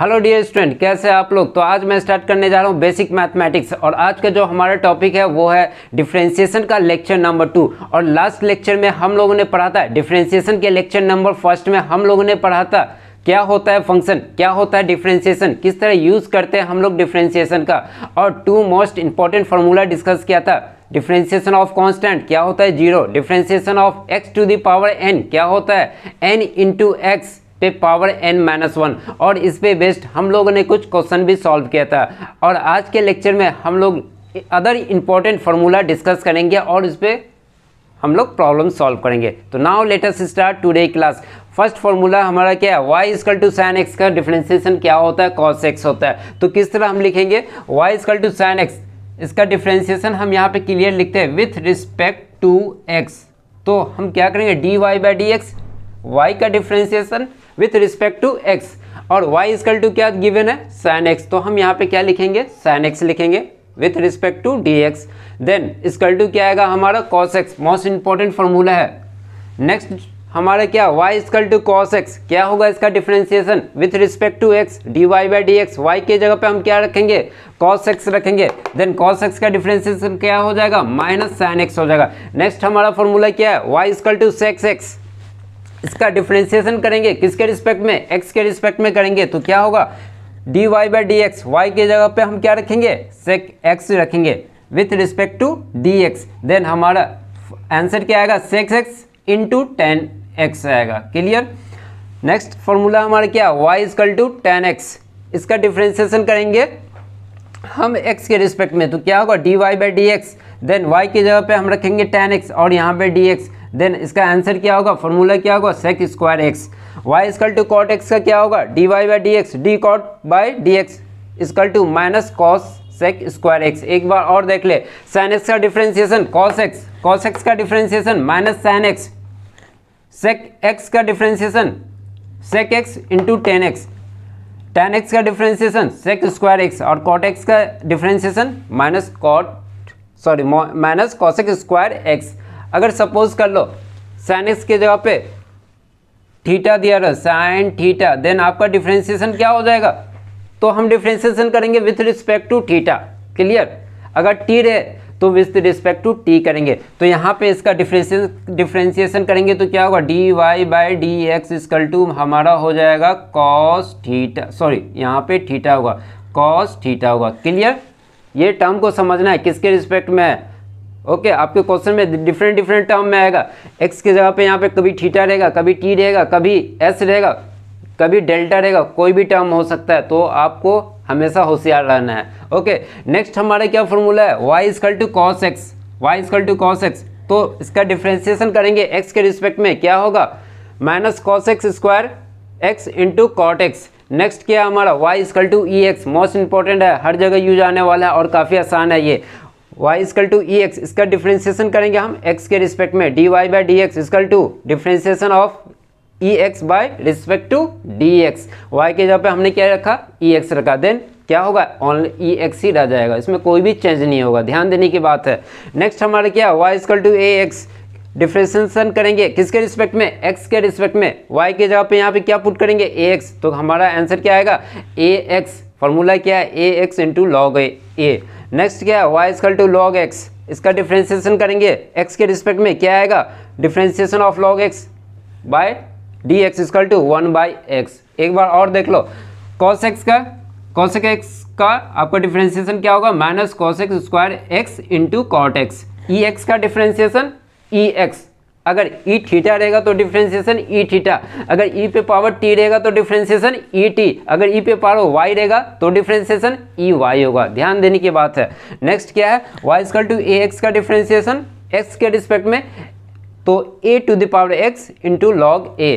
Hello dear student कैसे आप लोग तो आज मैं स्टार्ट करने जा रहा हूँ बेसिक मैथमेटिक्स और आज का जो हमारा टॉपिक है वो है डिफरेंशिएशन का लेक्चर नंबर टू और लास्ट लेक्चर में हम लोगों ने पढ़ा था डिफरेंशिएशन के लेक्चर नंबर फर्स्ट में हम लोगों ने पढ़ा था क्या होता है फंक्शन क्या होता है डिफरेंशिएशन किस तरह यूज़ करते हैं हम लोग डिफरेंशिएशन का और two most important formula discuss किया था डिफरेंशिएशन ऑफ कांस्टेंट क्या होता है zero differentiation of x to the power n क्या होता है एन इंटू एक्स पे पावर एन माइनस वन और इस पे बेस्ड हम लोगों ने कुछ क्वेश्चन भी सॉल्व किया था और आज के लेक्चर में हम लोग अदर इम्पॉर्टेंट फार्मूला डिस्कस करेंगे और इस पर हम लोग प्रॉब्लम सॉल्व करेंगे तो now let us start today class first formula हमारा क्या है y is equal to sine x का डिफ्रेंसिएशन क्या होता है कॉस एक्स होता है तो किस तरह हम लिखेंगे y is equal to sine x इसका डिफ्रेंसिएशन हम यहाँ पे क्लियर लिखते हैं विथ रिस्पेक्ट टू एक्स तो हम क्या करेंगे d y by d x y का differentiation with respect to x और वाई इसकल टू क्या गिवेन है साइन एक्स तो हम यहाँ पे क्या लिखेंगे साइन एक्स लिखेंगे with respect to d x then is equal to क्या आएगा हमारा cos x most important formula है नेक्स्ट हमारा क्या y is equal to cos x क्या होगा इसका differentiation with respect to x d y by d x y के जगह पे हम क्या रखेंगे कॉस एक्स रखेंगे देन कॉस एक्स का डिफ्रेंसिएशन क्या हो जाएगा माइनस साइन एक्स हो जाएगा नेक्स्ट हमारा फॉर्मूला क्या है y is equal to sec x इसका डिफ्रेंसिएशन करेंगे किसके रिस्पेक्ट में एक्स के रिस्पेक्ट में करेंगे तो क्या होगा d y by d x y के जगह पे हम क्या रखेंगे sec x रखेंगे with respect to d x then हमारा आंसर क्या आएगा x into tan x आएगा क्लियर नेक्स्ट फॉर्मूला हमारा क्या y is equal to tan x इसका डिफ्रेंसिएशन करेंगे हम x के रिस्पेक्ट में तो क्या होगा dy y by d then y की जगह पे हम रखेंगे tan x और यहाँ पे dx देन इसका आंसर क्या होगा फॉर्मूला क्या होगा sec square x y is equal to cot x का क्या होगा d y by d x d cot by d x is equal to minus cosec square x एक बार और देख ले साइन एक्स का differentiation cos x cos x का differentiation minus sine x sec x का differentiation sec x into tan x tan x का differentiation sec square x और कॉट एक्स का differentiation minus cot sorry minus cosec square x अगर suppose कर लो sine x के जगह पे थीटा दिया रहा साइन थीटा देन आपका डिफ्रेंसिएशन क्या हो जाएगा तो हम डिफ्रेंसिएशन करेंगे with respect to theta clear अगर टी रहे तो विथ रिस्पेक्ट टू टी करेंगे तो यहाँ पे इसका डिफ्रेंसिएशन डिफ्रेंसिएशन करेंगे तो क्या होगा d y by d x is equal to हमारा हो जाएगा कॉस थीटा सॉरी यहाँ पे थीटा होगा कॉस थीटा होगा क्लियर ये टर्म को समझना है किसके रिस्पेक्ट में है ओके okay, आपके क्वेश्चन में डिफरेंट डिफरेंट टर्म में आएगा एक्स की जगह पे यहाँ पे कभी ठीटा रहेगा कभी टी रहेगा कभी एस रहेगा कभी डेल्टा रहेगा कोई भी टर्म हो सकता है तो आपको हमेशा होशियार रहना है ओके नेक्स्ट हमारा क्या फॉर्मूला है y is equal to cos x y is equal to cos x तो इसका डिफ्रेंसिएशन करेंगे एक्स के रिस्पेक्ट में क्या होगा minus cos x square x into cot x next क्या है हमारा y is equal to e x most important है हर जगह यूज आने वाला है और काफ़ी आसान है ये y is equal to e x इसका डिफ्रेंसिएशन करेंगे हम एक्स के रिस्पेक्ट में d y by d x is equal to differentiation of e x by respect to d x y के जगह पे हमने क्या रखा ई e एक्स रखा देन क्या होगा ऑनली ई एक्स ही रह जाएगा इसमें कोई भी चेंज नहीं होगा ध्यान देने की बात है नेक्स्ट हमारा क्या y is equal to a x differentiation करेंगे किसके रिस्पेक्ट में एक्स के रिस्पेक्ट में वाई के जगह पे यहाँ पे क्या पुट करेंगे ए एक्स तो हमारा आंसर क्या आएगा ए एक्स फॉर्मूला क्या है a x into log a next क्या है y is equal to log x इसका डिफ्रेंसिएशन करेंगे एक्स के रिस्पेक्ट में क्या आएगा differentiation of log x by d x is equal to one by x एक बार और देख लो कॉस एक्स का कॉस एक्स का आपका डिफ्रेंसिएशन क्या होगा minus cos x square x into cot x e x का डिफ्रेंसिएशन ई एक्स अगर e थीटा रहेगा तो डिफ्रेंसिएशन e थीटा अगर e पे पावर t रहेगा तो डिफ्रेंसिएशन e t अगर e पे पावर y रहेगा तो डिफ्रेंसिएशन e y होगा ध्यान देने की बात है नेक्स्ट क्या है y is equal to a x का डिफ्रेंसिएशन x के रिस्पेक्ट में तो a to the power x into log a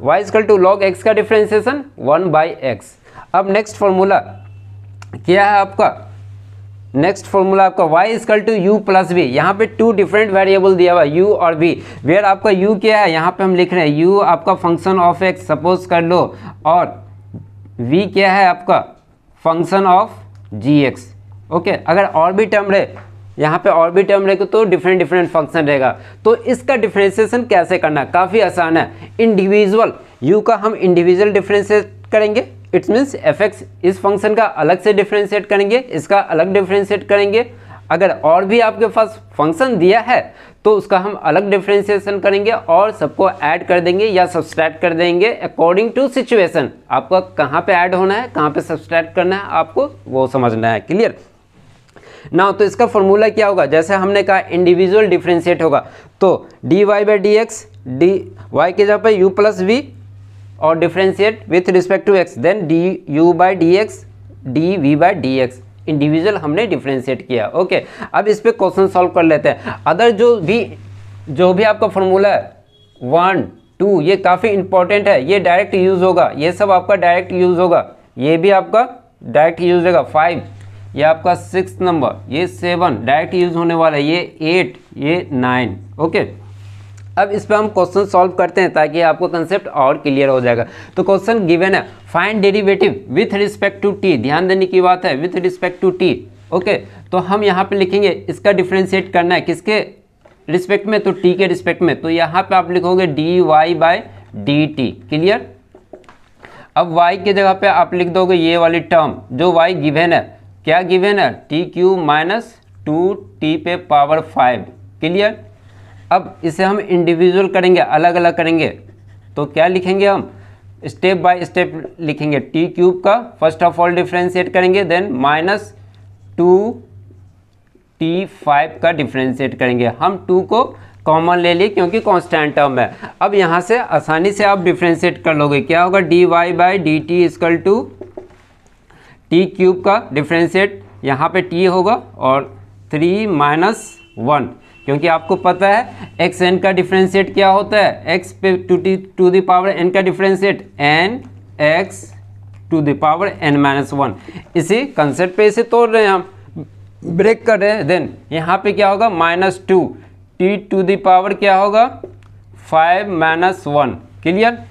y is equal to log x का डिफ्रेंसिएशन वन बाई एक्स अब नेक्स्ट फॉर्मूला क्या है आपका नेक्स्ट फॉर्मूला आपका y is equal to u plus v यहाँ पे टू डिफरेंट वेरिएबल दिया हुआ है यू और बी वेयर आपका यू क्या है यहाँ पे हम लिख रहे हैं यू आपका फंक्शन ऑफ एक्स सपोज कर लो और वी क्या है आपका function of g x okay अगर और भी टर्म रहे यहाँ पे और भी टर्म रहेगा तो डिफरेंट डिफरेंट फंक्शन रहेगा तो इसका डिफ्रेंसिएशन कैसे करना काफ़ी आसान है इंडिविजुअल यू का हम इंडिविजुअल डिफ्रेंसिएट करेंगे इट्स मीन्स एफ एक्स इस फंक्शन का अलग से डिफ्रेंशिएट करेंगे इसका अलग डिफ्रेंशिएट करेंगे अगर और भी आपके पास फंक्शन दिया है तो उसका हम अलग डिफ्रेंशिएशन करेंगे और सबको ऐड कर देंगे या सब्सट्रैक्ट कर देंगे अकॉर्डिंग टू सिचुएशन आपका कहाँ पे ऐड होना है कहाँ पे सब्सट्रैक्ट करना है आपको वो समझना है क्लियर ना तो इसका फॉर्मूला क्या होगा जैसे हमने कहा इंडिविजुअल डिफ्रेंशिएट होगा तो d y by d x d y के जहाँ पर यू प्लस वी और differentiate with respect to x then d u by d x d v by d x individual हमने डिफ्रेंशिएट किया ओके अब इस पर क्वेश्चन सॉल्व कर लेते हैं अदर जो भी जो भी आपका फॉर्मूला है वन टू ये काफ़ी इंपॉर्टेंट है ये डायरेक्ट यूज़ होगा ये सब आपका डायरेक्ट यूज़ होगा ये भी आपका डायरेक्ट यूज़ होगा फाइव ये आपका सिक्स नंबर ये सेवन डायरेक्ट यूज़ होने वाला है ये एट ये नाइन ओके okay? अब इस पर हम क्वेश्चन सॉल्व करते हैं ताकि आपको कंसेप्ट और क्लियर हो जाएगा तो क्वेश्चन गिवन है find derivative with respect to t ध्यान देने की बात है with respect to t okay तो हम यहाँ पे लिखेंगे इसका डिफ्रेंशिएट करना है किसके रिस्पेक्ट में तो टी के रिस्पेक्ट में तो यहाँ पे आप लिखोगे d y by d t clear अब वाई की जगह पे आप लिख दोगे ये वाली टर्म जो वाई गिवेन है क्या गिवेन है t cube minus two t पे पावर फाइव क्लियर अब इसे हम इंडिविजुअल करेंगे अलग अलग करेंगे तो क्या लिखेंगे हम स्टेप बाय स्टेप लिखेंगे टी क्यूब का फर्स्ट ऑफ ऑल डिफ्रेंशिएट करेंगे then minus two t five का डिफ्रेंशिएट करेंगे हम टू को कॉमन ले लिए क्योंकि कांस्टेंट टर्म है अब यहाँ से आसानी से आप डिफ्रेंशिएट कर लोगे क्या होगा d y by d t is equal to t cube का डिफ्रेंशिएट यहाँ पे टी होगा और थ्री माइनस वन क्योंकि आपको पता है एक्स एन का डिफ्रेंशिएट क्या होता है एक्स पे two t to the power n का differentiate n x to the power n minus one इसी कंसेप्ट पे इसे तोड़ रहे हैं हम ब्रेक कर रहे हैं देन यहाँ पे क्या होगा minus two t to the power क्या होगा फाइव माइनस वन क्लियर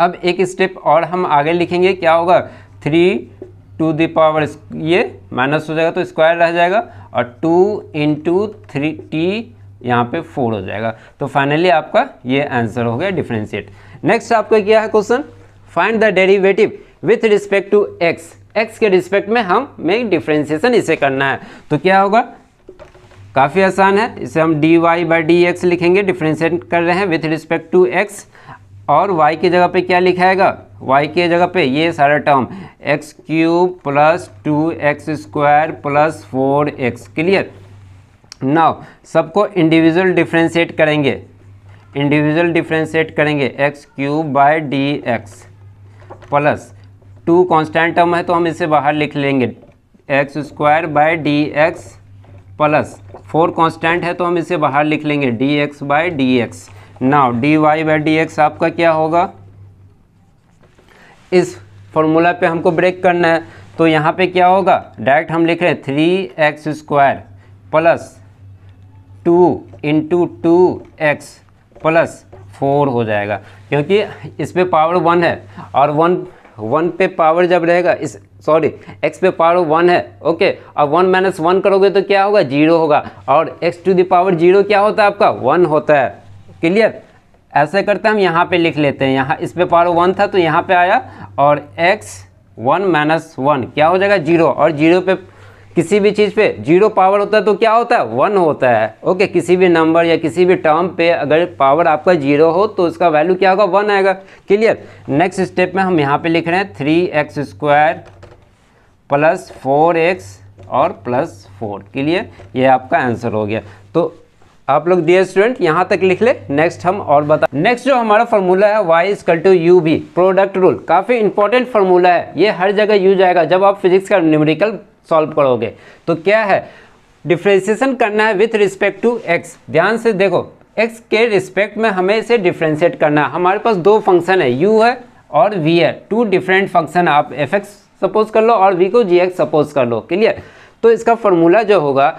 अब एक स्टेप और हम आगे लिखेंगे क्या होगा थ्री टू दी पावर ये माइनस हो जाएगा तो स्क्वायर रह जाएगा और टू इंटू थ्री टी यहाँ पे फोर हो जाएगा तो फाइनली आपका ये आंसर हो गया डिफ्रेंशिएट नेक्स्ट आपको क्या है question find the derivative with respect to x x के रिस्पेक्ट में हम मेक डिफ्रेंसिएशन इसे करना है तो क्या होगा काफ़ी आसान है इसे हम d y by d x लिखेंगे डिफ्रेंशिएट कर रहे हैं विथ रिस्पेक्ट टू एक्स और y की जगह पे क्या लिखाएगा y की जगह पे ये सारा term x cube plus two x square plus four x clear now सबको इंडिविजुअल डिफ्रेंशिएट करेंगे इंडिविजुअल डिफ्रेंशिएट करेंगे x cube by d x plus two constant term है तो हम इसे बाहर लिख लेंगे x square by d x plus four constant है तो हम इसे बाहर लिख लेंगे d x by d x now d y by d x आपका क्या होगा इस फॉर्मूला पे हमको ब्रेक करना है तो यहाँ पे क्या होगा डायरेक्ट हम लिख रहे हैं three x square plus two into two x plus four हो जाएगा क्योंकि इस पर पावर वन है और वन वन पे पावर जब रहेगा इस सॉरी एक्स पे पावर वन है ओके और वन माइनस वन करोगे तो क्या होगा जीरो होगा और x to the power zero क्या होता है आपका वन होता है क्लियर ऐसे करते हैं हम यहाँ पे लिख लेते हैं यहाँ इस पे पावर वन था तो यहाँ पे आया और x वन माइनस वन क्या हो जाएगा जीरो और जीरो पे किसी भी चीज़ पे जीरो पावर होता है तो क्या होता है वन होता है ओके किसी भी नंबर या किसी भी टर्म पे अगर पावर आपका जीरो हो तो उसका वैल्यू क्या होगा वन आएगा क्लियर नेक्स्ट स्टेप में हम यहाँ पे लिख रहे हैं three x square plus four x और प्लस फोर क्लियर ये आपका आंसर हो गया तो आप लोग दिए स्टूडेंट यहाँ तक लिख ले नेक्स्ट हम और बता नेक्स्ट जो हमारा फॉर्मूला है y equal to u v product rule काफ़ी इंपॉर्टेंट फार्मूला है ये हर जगह यूज आएगा जब आप फिजिक्स का न्यूमेरिकल सॉल्व करोगे तो क्या है डिफ्रेंसिएशन करना है विथ रिस्पेक्ट टू एक्स ध्यान से देखो एक्स के रिस्पेक्ट में हमें इसे डिफ्रेंशिएट करना है हमारे पास दो फंक्शन है यू है और वी है टू डिफरेंट फंक्शन आप एफ एक्स सपोज कर लो और वी को जी एक्स सपोज कर लो क्लियर तो इसका फॉर्मूला जो होगा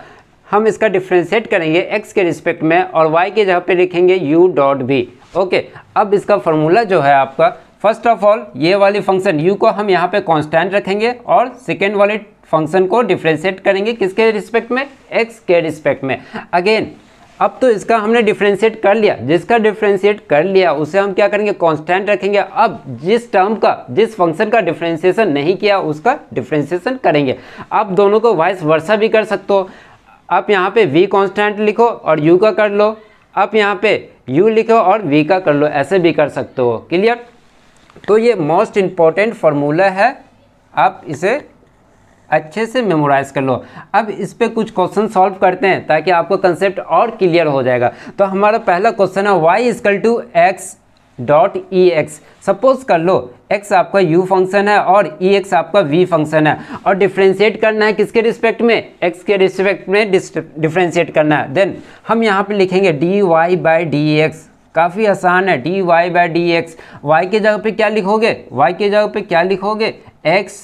हम इसका डिफ्रेंशिएट करेंगे एक्स के रिस्पेक्ट में और वाई के जगह पे लिखेंगे यू डॉट भी ओके अब इसका फॉर्मूला जो है आपका फर्स्ट ऑफ ऑल ये वाली फंक्शन यू को हम यहाँ पे कांस्टेंट रखेंगे और सेकेंड वाले फंक्शन को डिफ्रेंशिएट करेंगे किसके रिस्पेक्ट में एक्स के रिस्पेक्ट में अगेन अब तो इसका हमने डिफ्रेंशिएट कर लिया जिसका डिफ्रेंशिएट कर लिया उसे हम क्या करेंगे कांस्टेंट रखेंगे अब जिस टर्म का जिस फंक्शन का डिफ्रेंशिएशन नहीं किया उसका डिफ्रेंशिएशन करेंगे आप दोनों को वाइस वर्षा भी कर सकते हो आप यहाँ पे v कांस्टेंट लिखो और u का कर लो आप यहाँ पे u लिखो और v का कर लो ऐसे भी कर सकते हो क्लियर तो ये मोस्ट इम्पॉर्टेंट फार्मूला है आप इसे अच्छे से मेमोराइज़ कर लो अब इस पर कुछ क्वेश्चन सॉल्व करते हैं ताकि आपको कंसेप्ट और क्लियर हो जाएगा तो हमारा पहला क्वेश्चन है y is equal to x dot e x suppose कर लो एक्स आपका यू फंक्शन है और ई एक्स आपका वी फंक्शन है और डिफ्रेंशिएट करना है किसके रिस्पेक्ट में एक्स के रिस्पेक्ट में डिफ्रेंशिएट करना है देन हम यहाँ पे लिखेंगे d y by d x काफ़ी आसान है d y by d x y के जगह पे क्या लिखोगे वाई के जगह पे क्या लिखोगे एक्स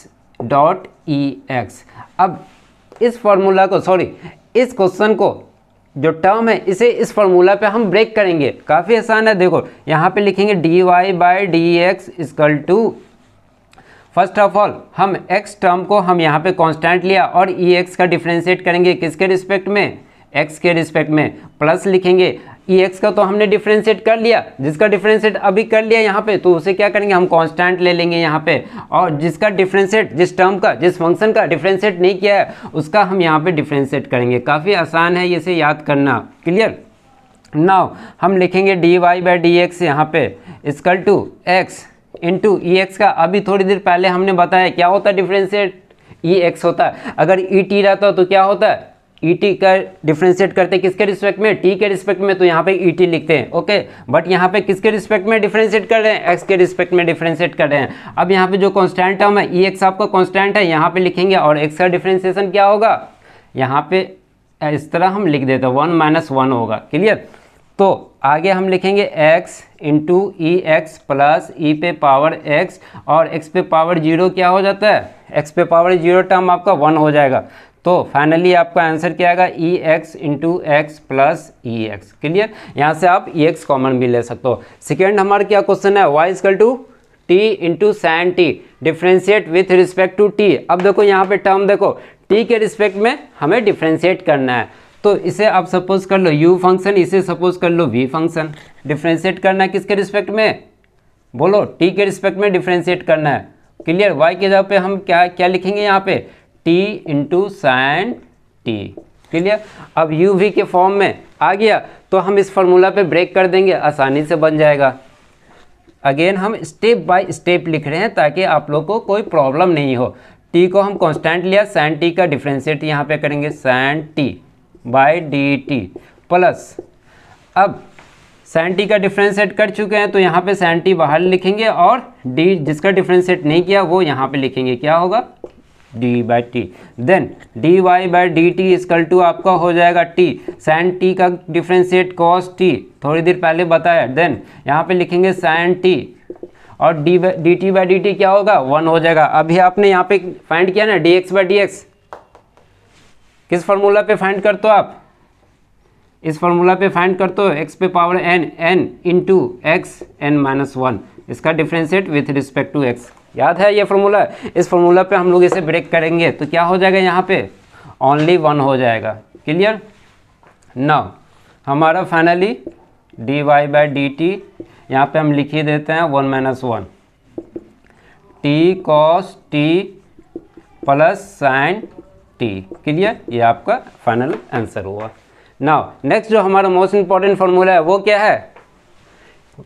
डॉट ई एक्स अब इस फॉर्मूला को सॉरी इस क्वेश्चन को जो टर्म है इसे इस फॉर्मूला पे हम ब्रेक करेंगे काफ़ी आसान है देखो यहाँ पे लिखेंगे d y by d x is equal to first of all हम एक्स टर्म को हम यहाँ पे कॉन्स्टेंट लिया और ई e एक्स का डिफ्रेंशिएट करेंगे किसके रिस्पेक्ट में एक्स के रिस्पेक्ट में प्लस लिखेंगे ई एक्स का तो हमने डिफ्रेंशिएट कर लिया जिसका डिफ्रेंशिएट अभी कर लिया यहाँ पे तो उसे क्या करेंगे हम कांस्टेंट ले लेंगे यहाँ पे और जिसका डिफ्रेंशिएट जिस टर्म का जिस फंक्शन का डिफ्रेंशिएट नहीं किया है उसका हम यहाँ पे डिफ्रेंशिएट करेंगे काफ़ी आसान है इसे याद करना क्लियर नाव हम लिखेंगे d y by d x यहाँ पे is equal to x into e x का अभी थोड़ी देर पहले हमने बताया क्या होता है डिफ्रेंशिएट ई एक्स होता है अगर ई टी रहता तो क्या होता है ई e टी का डिफ्रेंशिएट करते हैं किसके रिस्पेक्ट में टी के रिस्पेक्ट में तो यहाँ पे ई e टी लिखते हैं ओके बट यहाँ पे किसके रिस्पेक्ट में डिफ्रेंशिएट कर रहे हैं एक्स के रिस्पेक्ट में डिफ्रेंशिएट कर रहे हैं अब यहाँ पे जो कॉन्स्टेंट टर्म है ई e एक्स आपका कॉन्स्टेंट है यहाँ पे लिखेंगे और एक्स का डिफ्रेंशिएशन क्या होगा यहाँ पे इस तरह हम लिख देते हैं वन माइनस वन होगा क्लियर तो आगे हम लिखेंगे x into e x plus e पे पावर x और x पे पावर जीरो क्या हो जाता है x पे पावर जीरो टर्म आपका वन हो जाएगा तो फाइनली आपका आंसर क्या आएगा e x into x plus e x clear यहाँ से आप ई एक्स कॉमन भी ले सकते हो सेकेंड हमारा क्या क्वेश्चन है y is equal to t into sine t differentiate with respect to t अब देखो यहाँ पे टर्म देखो टी के रिस्पेक्ट में हमें डिफ्रेंशिएट करना है तो इसे आप सपोज कर लो यू फंक्शन इसे सपोज कर लो वी फंक्शन डिफ्रेंशिएट करना है किसके रिस्पेक्ट में बोलो टी के रिस्पेक्ट में डिफ्रेंशिएट करना है क्लियर वाई के जगह पे हम क्या क्या लिखेंगे यहाँ पे t into sine t clear अब यू वी के फॉर्म में आ गया तो हम इस फॉर्मूला पे ब्रेक कर देंगे आसानी से बन जाएगा अगेन हम स्टेप बाय स्टेप लिख रहे हैं ताकि आप लोग को कोई प्रॉब्लम नहीं हो टी को हम कॉन्स्टेंट लिया साइन टी का डिफ्रेंशिएट यहाँ पे करेंगे sine t by d t plus अब साइन टी का डिफ्रेंशिएट कर चुके हैं तो यहाँ पे साइन टी बाहर लिखेंगे और डी जिसका डिफ्रेंशिएट नहीं किया वो यहाँ पे लिखेंगे क्या होगा d by t then d y by d t is equal to आपका हो जाएगा टी साइन टी का डिफ्रेंशिएट कॉस टी थोड़ी देर पहले बताया देन यहाँ पे लिखेंगे साइन टी और d d t by d t क्या होगा वन हो जाएगा अभी आपने यहाँ पे फाइंड किया ना d x by d x किस फार्मूला पे फाइंड करते हो आप इस फार्मूला पे फाइंड करते हो एक्स पे power n n into x n minus one इसका differentiate with respect to x याद है ये फार्मूला इस फॉर्मूला पे हम लोग इसे ब्रेक करेंगे तो क्या हो जाएगा यहाँ पे ओनली वन हो जाएगा क्लियर ना हमारा finally d y by d t यहाँ पर हम लिख ही देते हैं one minus one t cos t plus sine t clear ये आपका फाइनल आंसर हुआ नाउ नेक्स्ट जो हमारा मोस्ट इंपॉर्टेंट फार्मूला है वो क्या है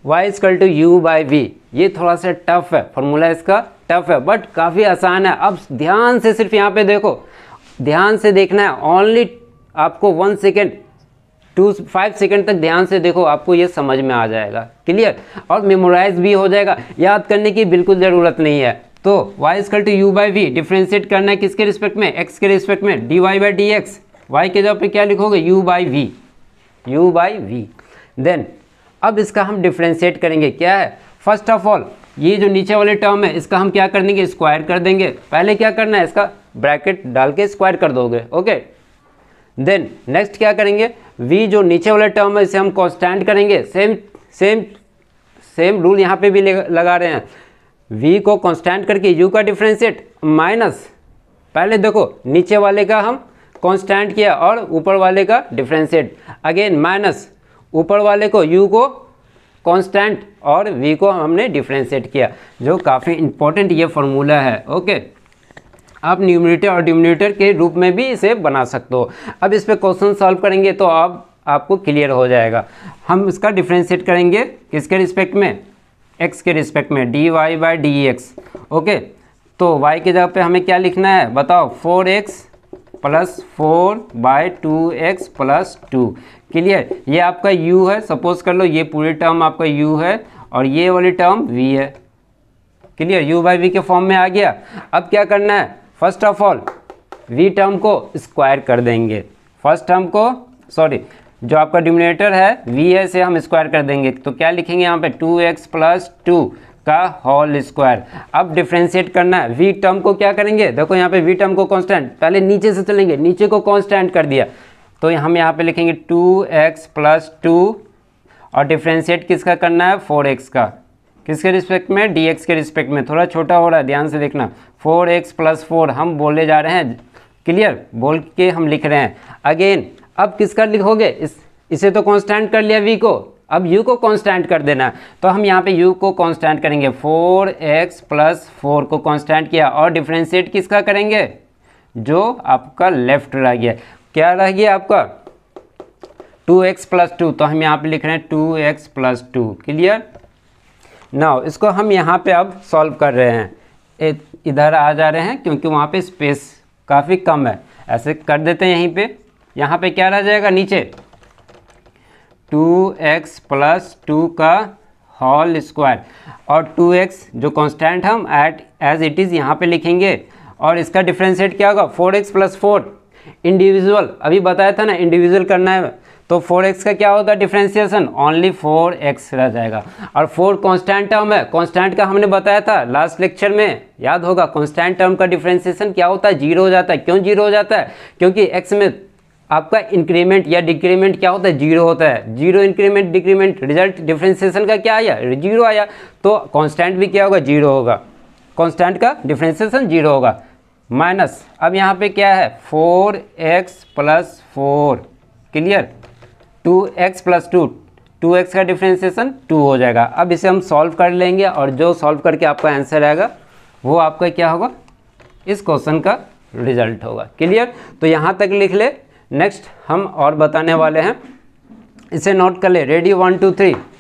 y equal to u by we ये थोड़ा सा टफ है फॉर्मूला इसका टफ है बट काफ़ी आसान है अब ध्यान से सिर्फ यहाँ पे देखो ध्यान से देखना है ओनली आपको one second to five second तक ध्यान से देखो आपको ये समझ में आ जाएगा क्लियर और मेमोराइज भी हो जाएगा याद करने की बिल्कुल ज़रूरत नहीं है तो y equal to u by v differentiate करना है किसके रिस्पेक्ट में एक्स के रिस्पेक्ट में d y by d x y के जगह पे क्या लिखोगे u by v u by v then अब इसका हम डिफ्रेंशिएट करेंगे क्या है फर्स्ट ऑफ ऑल ये जो नीचे वाले टर्म है इसका हम क्या कर देंगे स्क्वायर कर देंगे पहले क्या करना है इसका ब्रैकेट डाल के स्क्वायर कर दोगे ओके देन नेक्स्ट क्या करेंगे v जो नीचे वाले टर्म है इसे हम कॉन्स्टेंट करेंगे सेम सेम सेम रूल यहाँ पे भी लगा रहे हैं v को कॉन्स्टेंट करके u का डिफ्रेंशिएट माइनस पहले देखो नीचे वाले का हम कॉन्स्टेंट किया और ऊपर वाले का डिफ्रेंशिएट अगेन माइनस ऊपर वाले को u को कांस्टेंट और v को हमने डिफ्रेंशिएट किया जो काफ़ी इंपॉर्टेंट ये फार्मूला है ओके आप न्यूमिनेटर और डिमिनेटर के रूप में भी इसे बना सकते हो अब इस पर क्वेश्चन सॉल्व करेंगे तो आप आपको क्लियर हो जाएगा हम इसका डिफ्रेंशिएट करेंगे किसके रिस्पेक्ट में एक्स के रिस्पेक्ट में d y by d x okay तो वाई की जगह पे हमें क्या लिखना है बताओ four x plus four by two x plus two clear ये आपका U है सपोज कर लो ये पूरी टर्म आपका U है और ये वाली टर्म V है क्लियर U बाई वी के फॉर्म में आ गया अब क्या करना है first of all V term को स्क्वायर कर देंगे फर्स्ट टर्म को सॉरी जो आपका डिमिनेटर है V है से हम स्क्वायर कर देंगे तो क्या लिखेंगे यहाँ पे 2x एक्स प्लस का होल स्क्वायर अब डिफ्रेंशिएट करना है वी टर्म को क्या करेंगे देखो यहाँ पे वी टर्म को कांस्टेंट पहले नीचे से चलेंगे नीचे को कांस्टेंट कर दिया तो हम यहाँ पे लिखेंगे टू एक्स प्लस टू और डिफ्रेंशिएट किसका करना है फोर एक्स का किसके रिस्पेक्ट में डी एक्स के रिस्पेक्ट में थोड़ा छोटा हो रहा है ध्यान से देखना फोर एक्स प्लस फोर हम बोले जा रहे हैं क्लियर बोल के हम लिख रहे हैं अगेन अब किसका लिखोगे इस इसे तो कॉन्स्टेंट कर लिया वी को अब u को कॉन्स्टेंट कर देना है तो हम यहाँ पे u को कॉन्स्टेंट करेंगे 4x एक्स प्लस फोर को कॉन्स्टेंट किया और डिफ्रेंशिएट किसका करेंगे जो आपका लेफ्ट रह गया क्या रह गया आपका टू एक्स प्लस टू तो हम यहाँ पे लिख रहे हैं two x plus two clear now इसको हम यहाँ पे अब सॉल्व कर रहे हैं इधर आ जा रहे हैं क्योंकि वहाँ पे स्पेस काफ़ी कम है ऐसे कर देते हैं यहीं पे यहाँ पे क्या रह जाएगा नीचे टू एक्स प्लस टू का हॉल स्क्वायर और टू एक्स जो कांस्टेंट हम एट एज इट इज़ यहाँ पे लिखेंगे और इसका डिफ्रेंशिएट क्या होगा four x plus four individual अभी बताया था ना इंडिविजुअल करना है तो फोर एक्स का क्या होगा डिफ्रेंसिएशन ओनली फोर एक्स रह जाएगा और फोर कॉन्स्टेंट टर्म है कॉन्स्टेंट का हमने बताया था लास्ट लेक्चर में याद होगा कॉन्स्टेंट टर्म का डिफ्रेंसिएशन क्या होता है जीरो हो जाता है क्यों जीरो हो जाता है क्योंकि एक्स में आपका इंक्रीमेंट या डिक्रीमेंट क्या होता है जीरो होता है zero increment decrement result differentiation का क्या आया जीरो आया तो कॉन्स्टेंट भी क्या होगा जीरो होगा कॉन्स्टेंट का डिफ्रेंसिएशन जीरो होगा माइनस अब यहाँ पे क्या है four x plus four clear two x plus two two x का डिफ्रेंसिएशन टू हो जाएगा अब इसे हम सॉल्व कर लेंगे और जो सॉल्व करके आपका आंसर आएगा वो आपका क्या होगा इस क्वेश्चन का रिजल्ट होगा क्लियर तो यहाँ तक लिख ले नेक्स्ट हम और बताने वाले हैं इसे नोट कर ले रेडी वन टू थ्री